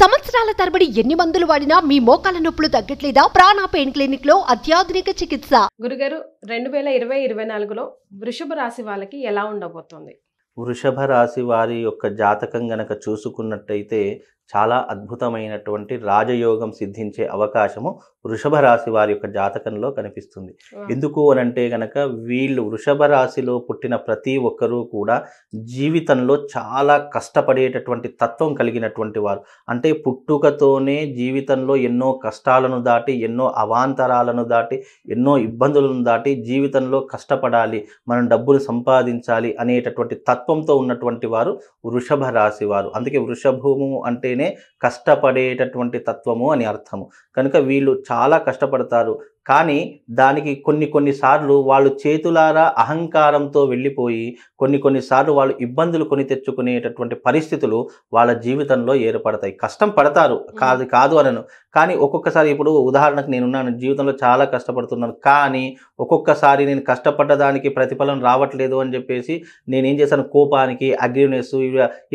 సంవత్సరాల తరబడి ఎన్ని మందులు వాడినా మీ మోకాల నొప్పులు తగ్గట్లేదా ప్రాణ పెయిన్ క్లినిక్ లో అత్యాధునిక చికిత్స గురుగారు రెండు వేల ఇరవై ఇరవై నాలుగులో వృషభ రాశి వాళ్ళకి ఎలా ఉండబోతుంది వృషభ రాశి వారి యొక్క జాతకం గనక చూసుకున్నట్టయితే చాలా అద్భుతమైనటువంటి రాజయోగం సిద్ధించే అవకాశము వృషభ రాశి వారి యొక్క జాతకంలో కనిపిస్తుంది ఎందుకు అని అంటే కనుక వీళ్ళు వృషభ రాశిలో పుట్టిన ప్రతి ఒక్కరూ కూడా జీవితంలో చాలా కష్టపడేటటువంటి తత్వం కలిగినటువంటి వారు అంటే పుట్టుకతోనే జీవితంలో ఎన్నో కష్టాలను దాటి ఎన్నో అవాంతరాలను దాటి ఎన్నో ఇబ్బందులను దాటి జీవితంలో కష్టపడాలి మనం డబ్బులు సంపాదించాలి అనేటటువంటి తత్వంతో ఉన్నటువంటి వారు వృషభ రాశి వారు అందుకే వృషభము అంటే అంటేనే కష్టపడేటటువంటి తత్వము అని అర్థము కనుక వీళ్ళు చాలా కష్టపడతారు కానీ దానికి కొన్ని కొన్నిసార్లు వాళ్ళు చేతులారా అహంకారంతో వెళ్ళిపోయి కొన్ని కొన్నిసార్లు వాళ్ళు ఇబ్బందులు కొని తెచ్చుకునేటటువంటి పరిస్థితులు వాళ్ళ జీవితంలో ఏర్పడతాయి కష్టం పడతారు కాదు కాదు అనను కానీ ఒక్కొక్కసారి ఇప్పుడు ఉదాహరణకు నేనున్నాను జీవితంలో చాలా కష్టపడుతున్నాను కానీ ఒక్కొక్కసారి నేను కష్టపడ్డ దానికి ప్రతిఫలం రావట్లేదు అని చెప్పేసి నేనేం చేశాను కోపానికి అగ్రివ్నెస్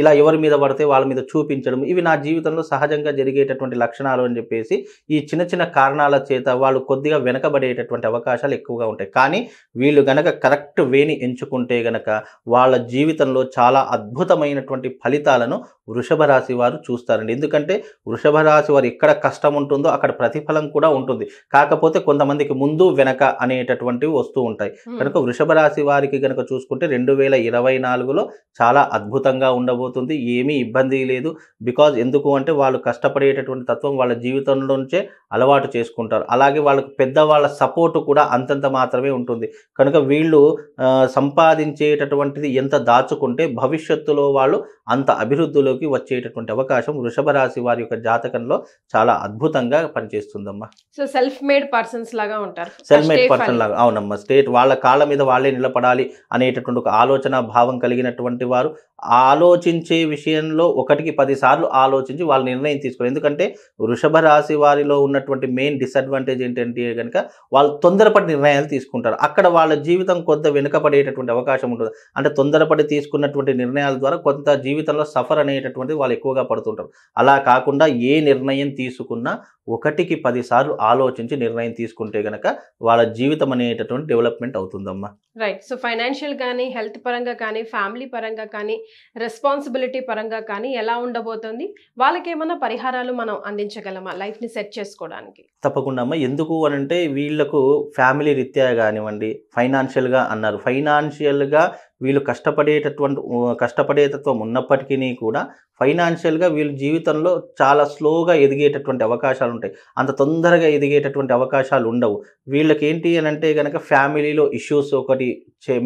ఇలా ఎవరి మీద పడితే వాళ్ళ మీద చూపించడం ఇవి నా జీవితంలో సహజంగా జరిగేటటువంటి లక్షణాలు అని చెప్పేసి ఈ చిన్న చిన్న కారణాల చేత వాళ్ళు కొద్దిగా వెనకబడేటటువంటి అవకాశాలు ఎక్కువగా ఉంటాయి కానీ వీళ్ళు గనక కరెక్ట్ వేని ఎంచుకుంటే గనక వాళ్ళ జీవితంలో చాలా అద్భుతమైనటువంటి ఫలితాలను వృషభ రాశి వారు చూస్తారండి ఎందుకంటే వృషభ రాశి వారు ఎక్కడ కష్టం ఉంటుందో అక్కడ ప్రతిఫలం కూడా ఉంటుంది కాకపోతే కొంతమందికి ముందు వెనక అనేటటువంటివి వస్తూ ఉంటాయి కనుక వృషభ రాశి వారికి కనుక చూసుకుంటే రెండు వేల ఇరవై నాలుగులో చాలా అద్భుతంగా ఉండబోతుంది ఏమీ ఇబ్బంది లేదు బికాజ్ ఎందుకు అంటే వాళ్ళు కష్టపడేటటువంటి తత్వం వాళ్ళ జీవితంలో నుంచే అలవాటు చేసుకుంటారు అలాగే వాళ్ళకు పెద్ద పెద్దవాళ్ళ సపోర్టు కూడా అంతంత మాత్రమే ఉంటుంది కనుక వీళ్ళు సంపాదించేటటువంటిది ఎంత దాచుకుంటే భవిష్యత్తులో వాళ్ళు అంత అభివృద్ధిలోకి వచ్చేటటువంటి అవకాశం వృషభ రాశి వారి యొక్క జాతకంలో చాలా అద్భుతంగా పనిచేస్తుందమ్మా సో సెల్ఫ్ మేడ్ పర్సన్స్ లాగా ఉంటారు సెల్ఫ్ మేడ్ పర్సన్ లాగా అవునమ్మా స్టేట్ వాళ్ళ కాళ్ళ మీద వాళ్ళే నిలబడాలి అనేటటువంటి ఒక ఆలోచన భావం కలిగినటువంటి వారు ఆలోచించే విషయంలో ఒకటికి పదిసార్లు ఆలోచించి వాళ్ళు నిర్ణయం తీసుకోవాలి ఎందుకంటే వృషభ రాశి వారిలో ఉన్నటువంటి మెయిన్ డిసడ్వాంటేజ్ ఏంటంటే అయితే కనుక వాళ్ళు తొందరపడి నిర్ణయాలు తీసుకుంటారు అక్కడ వాళ్ళ జీవితం కొంత వెనుకబడేటటువంటి అవకాశం ఉంటుంది అంటే తొందరపడి తీసుకున్నటువంటి నిర్ణయాల ద్వారా కొంత జీవితంలో సఫర్ అనేటటువంటిది వాళ్ళు ఎక్కువగా పడుతుంటారు అలా కాకుండా ఏ నిర్ణయం తీసుకున్నా ఒకటికి పదిసార్లు ఆలోచించి నిర్ణయం తీసుకుంటే గనక వాళ్ళ జీవితం అనేటటువంటి డెవలప్మెంట్ అవుతుందమ్మా రైట్ సో ఫైనాన్షియల్ కానీ హెల్త్ పరంగా కానీ ఫ్యామిలీ పరంగా కానీ రెస్పాన్సిబిలిటీ పరంగా కానీ ఎలా ఉండబోతుంది వాళ్ళకి ఏమైనా పరిహారాలు మనం అందించగలమా లైఫ్ని సెట్ చేసుకోవడానికి తప్పకుండా అమ్మా ఎందుకు అని అంటే వీళ్లకు ఫ్యామిలీ రీత్యా కానివ్వండి ఫైనాన్షియల్గా అన్నారు ఫైనాన్షియల్గా వీళ్ళు కష్టపడేటటువంటి కష్టపడేతత్వం ఉన్నప్పటికీ కూడా ఫైనాన్షియల్గా వీళ్ళు జీవితంలో చాలా స్లోగా ఎదిగేటటువంటి అవకాశాలు ఉంటాయి అంత తొందరగా ఎదిగేటటువంటి అవకాశాలు ఉండవు వీళ్ళకి ఏంటి అని అంటే కనుక ఫ్యామిలీలో ఇష్యూస్ ఒకటి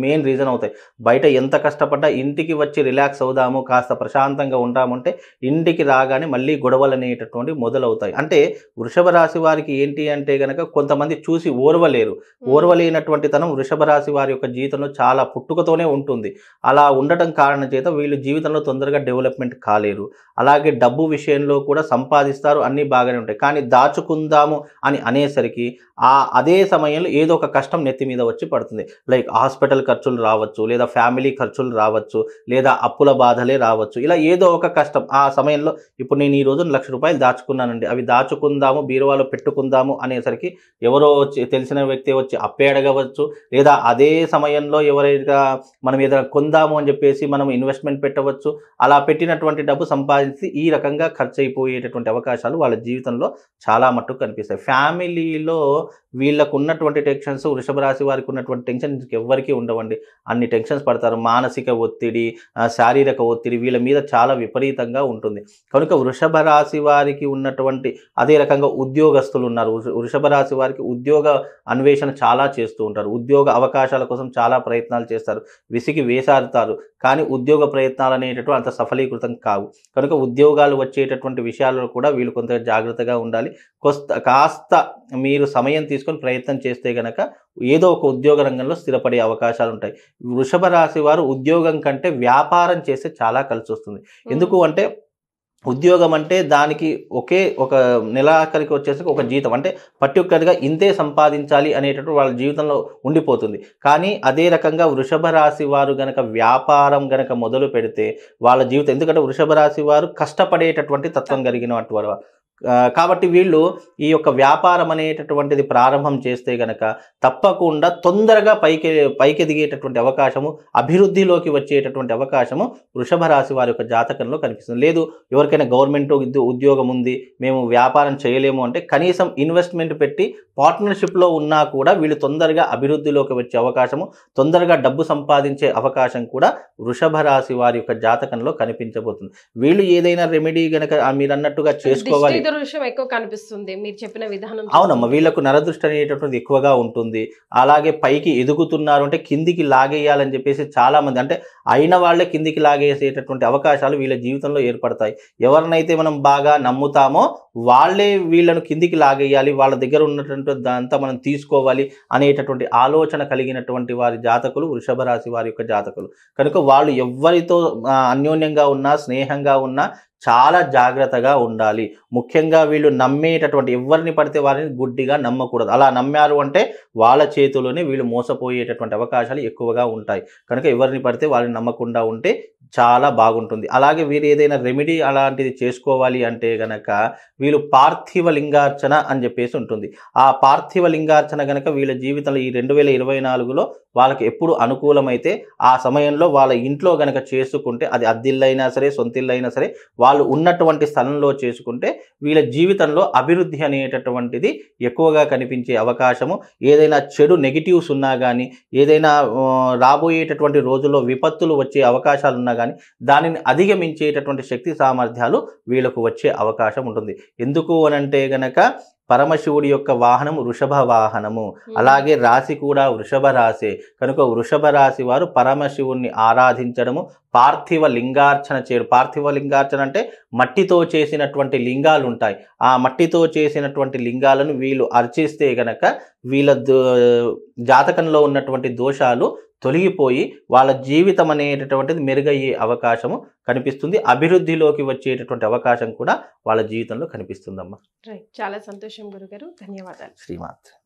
మెయిన్ రీజన్ అవుతాయి బయట ఎంత కష్టపడ్డా ఇంటికి వచ్చి రిలాక్స్ అవుదాము కాస్త ప్రశాంతంగా ఉంటామంటే ఇంటికి రాగానే మళ్ళీ గొడవలు అనేటటువంటి మొదలవుతాయి అంటే వృషభ రాశి వారికి ఏంటి అంటే కనుక కొంతమంది చూసి ఓర్వలేరు ఓర్వలేనటువంటి తనం వృషభ రాశి వారి యొక్క జీవితంలో చాలా పుట్టుకతోనే ఉంటుంది అలా ఉండటం కారణం చేత వీళ్ళు జీవితంలో తొందరగా డెవలప్మెంట్ కాదు రాలేరు అలాగే డబ్బు విషయంలో కూడా సంపాదిస్తారు అన్నీ బాగానే ఉంటాయి కానీ దాచుకుందాము అని అనేసరికి ఆ అదే సమయంలో ఏదో ఒక కష్టం నెత్తి మీద వచ్చి పడుతుంది లైక్ హాస్పిటల్ ఖర్చులు రావచ్చు లేదా ఫ్యామిలీ ఖర్చులు రావచ్చు లేదా అప్పుల బాధలే రావచ్చు ఇలా ఏదో ఒక కష్టం ఆ సమయంలో ఇప్పుడు నేను ఈ రోజు లక్ష రూపాయలు దాచుకున్నానండి అవి దాచుకుందాము బీరువాలో పెట్టుకుందాము అనేసరికి ఎవరో వచ్చి తెలిసిన వ్యక్తి వచ్చి అప్పేడగవచ్చు లేదా అదే సమయంలో ఎవరైనా మనం ఏదైనా కొందాము అని చెప్పేసి మనం ఇన్వెస్ట్మెంట్ పెట్టవచ్చు అలా పెట్టినటువంటి డబ్బు సంపాదించి ఈ రకంగా ఖర్చు అయిపోయేటటువంటి అవకాశాలు వాళ్ళ జీవితంలో చాలా మట్టుకు కనిపిస్తాయి ఫ్యామిలీలో వీళ్ళకు ఉన్నటువంటి టెన్షన్స్ వృషభ రాశి వారికి ఉన్నటువంటి టెన్షన్ ఎవ్వరికీ ఉండవండి అన్ని టెన్షన్స్ పడతారు మానసిక ఒత్తిడి శారీరక ఒత్తిడి వీళ్ళ మీద చాలా విపరీతంగా ఉంటుంది కనుక వృషభ రాశి వారికి ఉన్నటువంటి అదే రకంగా ఉద్యోగస్తులు ఉన్నారు వృషభ రాశి వారికి ఉద్యోగ అన్వేషణ చాలా చేస్తూ ఉంటారు ఉద్యోగ అవకాశాల కోసం చాలా ప్రయత్నాలు చేస్తారు విసిగి వేసారుతారు కానీ ఉద్యోగ ప్రయత్నాలు అనేటటువంటి అంత సఫలీకృతం కావు కనుక ఉద్యోగాలు వచ్చేటటువంటి విషయాల్లో కూడా వీళ్ళు కొంత జాగ్రత్తగా ఉండాలి కొస్త కాస్త మీరు సమయం తీసుకు తీసుకొని ప్రయత్నం చేస్తే గనక ఏదో ఒక ఉద్యోగ రంగంలో స్థిరపడే అవకాశాలు ఉంటాయి వృషభ రాశి వారు ఉద్యోగం కంటే వ్యాపారం చేస్తే చాలా కలిసి వస్తుంది ఎందుకు అంటే ఉద్యోగం అంటే దానికి ఒకే ఒక నెలాఖరికి వచ్చేసి ఒక జీతం అంటే పర్టికులర్గా ఇంతే సంపాదించాలి అనేటట్టు వాళ్ళ జీవితంలో ఉండిపోతుంది కానీ అదే రకంగా వృషభ రాశి వారు గనక వ్యాపారం గనక మొదలు పెడితే వాళ్ళ జీవితం ఎందుకంటే వృషభ రాశి వారు కష్టపడేటటువంటి తత్వం వాటి వారు కాబట్టి వీళ్ళు ఈ యొక్క వ్యాపారం అనేటటువంటిది ప్రారంభం చేస్తే గనక తప్పకుండా తొందరగా పైకి పైకి ఎదిగేటటువంటి అవకాశము అభివృద్ధిలోకి వచ్చేటటువంటి అవకాశము వృషభ రాశి వారి యొక్క జాతకంలో కనిపిస్తుంది లేదు ఎవరికైనా గవర్నమెంట్ ఉద్యోగం ఉంది మేము వ్యాపారం చేయలేము అంటే కనీసం ఇన్వెస్ట్మెంట్ పెట్టి పార్ట్నర్షిప్లో ఉన్నా కూడా వీళ్ళు తొందరగా అభివృద్ధిలోకి వచ్చే అవకాశము తొందరగా డబ్బు సంపాదించే అవకాశం కూడా వృషభ రాశి వారి యొక్క జాతకంలో కనిపించబోతుంది వీళ్ళు ఏదైనా రెమెడీ గనక మీరు అన్నట్టుగా చేసుకోవాలి దృశ్యం ఎక్కువ కనిపిస్తుంది మీరు చెప్పిన విధానం అవునమ్మా వీళ్ళకు నరదృష్టి అనేటటువంటిది ఎక్కువగా ఉంటుంది అలాగే పైకి ఎదుగుతున్నారు అంటే కిందికి లాగేయాలని చెప్పేసి చాలా మంది అంటే అయిన వాళ్ళే కిందికి లాగేసేటటువంటి అవకాశాలు వీళ్ళ జీవితంలో ఏర్పడతాయి ఎవరినైతే మనం బాగా నమ్ముతామో వాళ్ళే వీళ్ళను కిందికి లాగేయాలి వాళ్ళ దగ్గర ఉన్నటువంటి దాంతా మనం తీసుకోవాలి అనేటటువంటి ఆలోచన కలిగినటువంటి వారి జాతకులు వృషభ రాశి వారి యొక్క జాతకులు కనుక వాళ్ళు ఎవరితో అన్యోన్యంగా ఉన్నా స్నేహంగా ఉన్నా చాలా జాగ్రత్తగా ఉండాలి ముఖ్యంగా వీళ్ళు నమ్మేటటువంటి ఎవరిని పడితే వారిని గుడ్డిగా నమ్మకూడదు అలా నమ్మారు అంటే వాళ్ళ చేతిలోనే వీళ్ళు మోసపోయేటటువంటి అవకాశాలు ఎక్కువగా ఉంటాయి కనుక ఎవరిని పడితే వాళ్ళని నమ్మకుండా ఉంటే చాలా బాగుంటుంది అలాగే వీరు ఏదైనా రెమెడీ అలాంటిది చేసుకోవాలి అంటే గనక వీళ్ళు పార్థివ లింగార్చన అని చెప్పేసి ఉంటుంది ఆ పార్థివ లింగార్చన గనక వీళ్ళ జీవితంలో ఈ రెండు వేల ఇరవై నాలుగులో వాళ్ళకి ఎప్పుడు అనుకూలమైతే ఆ సమయంలో వాళ్ళ ఇంట్లో గనక చేసుకుంటే అది అద్దిల్లైనా సరే సొంతిల్లైనా సరే వాళ్ళు ఉన్నటువంటి స్థలంలో చేసుకుంటే వీళ్ళ జీవితంలో అభివృద్ధి అనేటటువంటిది ఎక్కువగా కనిపించే అవకాశము ఏదైనా చెడు నెగిటివ్స్ ఉన్నా కానీ ఏదైనా రాబోయేటటువంటి రోజుల్లో విపత్తులు వచ్చే అవకాశాలు ఉన్నా కానీ దానిని అధిగమించేటటువంటి శక్తి సామర్థ్యాలు వీళ్ళకు వచ్చే అవకాశం ఉంటుంది ఎందుకు అనంటే గనక పరమశివుడి యొక్క వాహనం వృషభ వాహనము అలాగే రాశి కూడా వృషభ రాశి కనుక వృషభ రాశి వారు పరమశివుణ్ణి ఆరాధించడము పార్థివ లింగార్చన చేయరు పార్థివ లింగార్చన అంటే మట్టితో చేసినటువంటి లింగాలు ఉంటాయి ఆ మట్టితో చేసినటువంటి లింగాలను వీళ్ళు అర్చిస్తే గనక వీళ్ళ జాతకంలో ఉన్నటువంటి దోషాలు తొలగిపోయి వాళ్ళ జీవితం అనేటటువంటిది మెరుగయ్యే అవకాశము కనిపిస్తుంది అభివృద్ధిలోకి వచ్చేటటువంటి అవకాశం కూడా వాళ్ళ జీవితంలో కనిపిస్తుందమ్మా చాలా సంతోషం గురుగారు ధన్యవాదాలు శ్రీమాత్